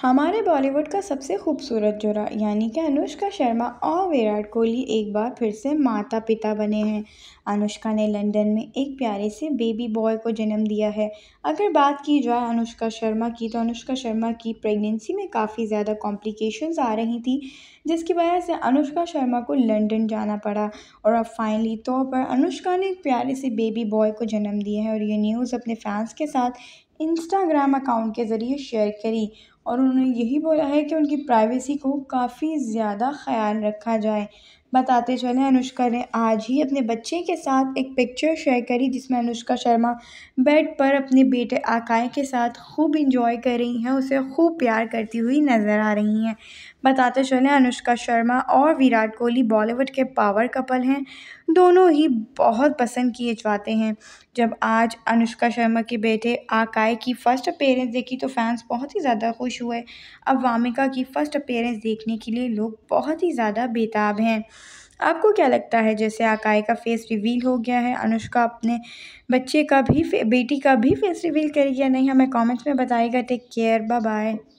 हमारे बॉलीवुड का सबसे खूबसूरत जोड़ा यानी कि अनुष्का शर्मा और विराट कोहली एक बार फिर से माता पिता बने हैं अनुष्का ने लंदन में एक प्यारे से बेबी बॉय को जन्म दिया है अगर बात की जाए अनुष्का शर्मा की तो अनुष्का शर्मा की प्रेगनेंसी में काफ़ी ज़्यादा कॉम्प्लिकेशंस आ रही थी जिसकी वजह से अनुष्का शर्मा को लंदन जाना पड़ा और अब फाइनली तौर तो पर अनुष्का ने एक प्यारे से बेबी बॉय को जन्म दिया है और ये न्यूज़ अपने फैंस के साथ इंस्टाग्राम अकाउंट के ज़रिए शेयर करी और उन्होंने यही बोला है कि उनकी प्राइवेसी को काफ़ी ज़्यादा ख्याल रखा जाए बताते चले अनुष्का ने आज ही अपने बच्चे के साथ एक पिक्चर शेयर करी जिसमें अनुष्का शर्मा बेड पर अपने बेटे आकाय के साथ खूब इंजॉय कर रही हैं उसे खूब प्यार करती हुई नज़र आ रही हैं बताते चले अनुष्का शर्मा और विराट कोहली बॉलीवुड के पावर कपल हैं दोनों ही बहुत पसंद किए जाते हैं जब आज अनुष्का शर्मा के बेटे आकाए की फ़र्स्ट अपेयरेंस देखी तो फैंस बहुत ही ज़्यादा खुश हुए अब वामिका की फ़र्स्ट अपेयरेंस देखने के लिए लोग बहुत ही ज़्यादा बेताब हैं आपको क्या लगता है जैसे आकाए का फेस रिवील हो गया है अनुष्का अपने बच्चे का भी बेटी का भी फेस रिवील करेगी या नहीं हमें कमेंट्स में बताएगा टेक केयर बाय बाय